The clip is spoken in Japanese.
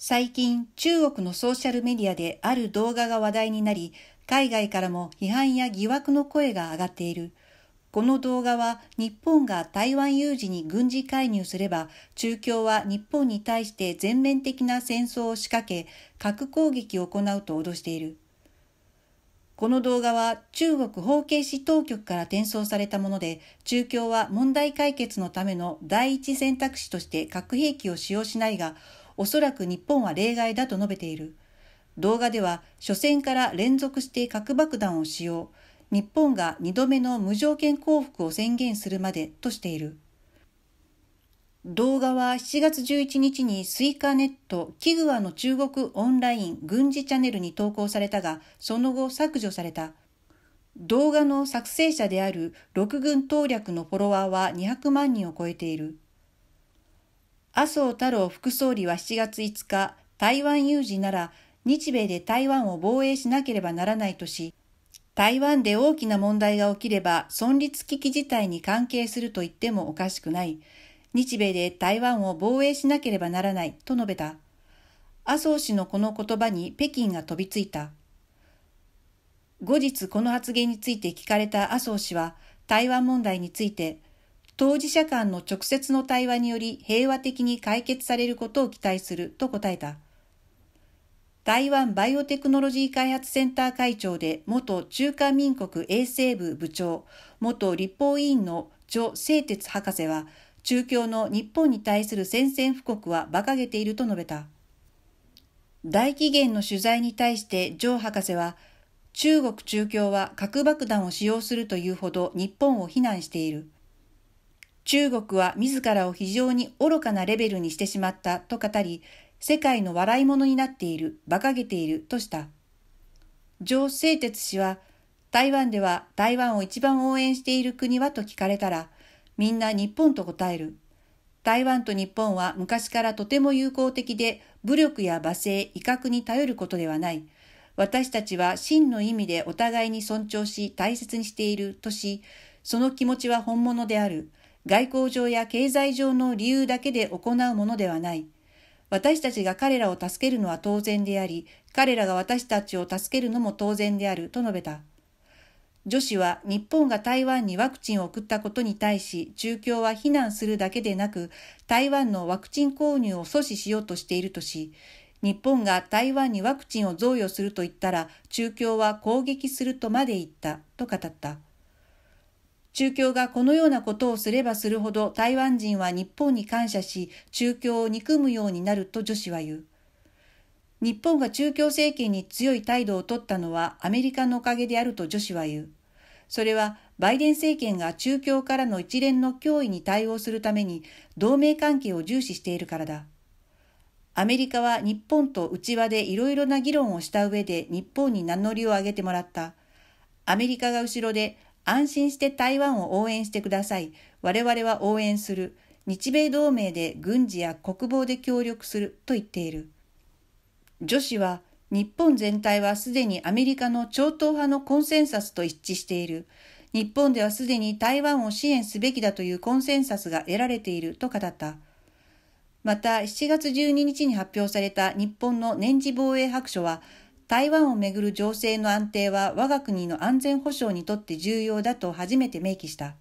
最近、中国のソーシャルメディアである動画が話題になり、海外からも批判や疑惑の声が上がっている。この動画は日本が台湾有事に軍事介入すれば中共は日本に対して全面的な戦争を仕掛け核攻撃を行うと脅しているこの動画は中国法慶市当局から転送されたもので中共は問題解決のための第一選択肢として核兵器を使用しないがおそらく日本は例外だと述べている。動画では、初戦から連続して核爆弾を使用、日本が2度目の無条件降伏を宣言するまでとしている。動画は7月11日にスイカネットキグアの中国オンライン軍事チャンネルに投稿されたが、その後削除された。動画の作成者である陸軍当略のフォロワーは200万人を超えている。麻生太郎副総理は7月5日、台湾有事なら日米で台湾を防衛しなければならないとし、台湾で大きな問題が起きれば存立危機事態に関係すると言ってもおかしくない。日米で台湾を防衛しなければならないと述べた。麻生氏のこの言葉に北京が飛びついた。後日この発言について聞かれた麻生氏は台湾問題について当事者間の直接の対話により平和的に解決されることを期待すると答えた。台湾バイオテクノロジー開発センター会長で元中華民国衛生部部長、元立法委員の徐清哲博士は、中共の日本に対する宣戦布告は馬鹿げていると述べた。大紀元の取材に対してジョー博士は、中国中共は核爆弾を使用するというほど日本を非難している。中国は自らを非常に愚かなレベルにしてしまったと語り、世界の笑い者になっている、馬鹿げているとした。上清哲氏は、台湾では台湾を一番応援している国はと聞かれたら、みんな日本と答える。台湾と日本は昔からとても友好的で、武力や罵声、威嚇に頼ることではない。私たちは真の意味でお互いに尊重し大切にしているとし、その気持ちは本物である。外交上や経済上の理由だけで行うものではない。私たちが彼らを助けるのは当然であり、彼らが私たちを助けるのも当然であると述べた。女子は日本が台湾にワクチンを送ったことに対し、中共は非難するだけでなく、台湾のワクチン購入を阻止しようとしているとし、日本が台湾にワクチンを贈与すると言ったら、中共は攻撃するとまで言ったと語った。中共がこのようなことをすればするほど台湾人は日本に感謝し、中共を憎むようになると女子は言う。日本が中共政権に強い態度を取ったのはアメリカのおかげであると女子は言う。それはバイデン政権が中共からの一連の脅威に対応するために同盟関係を重視しているからだ。アメリカは日本と内輪でいろいろな議論をした上で日本に名乗りを上げてもらった。アメリカが後ろで安心して台湾を応援してください。我々は応援する。日米同盟で軍事や国防で協力すると言っている。女子は日本全体はすでにアメリカの超党派のコンセンサスと一致している。日本ではすでに台湾を支援すべきだというコンセンサスが得られていると語った。また7月12日に発表された日本の年次防衛白書は台湾をめぐる情勢の安定は我が国の安全保障にとって重要だと初めて明記した。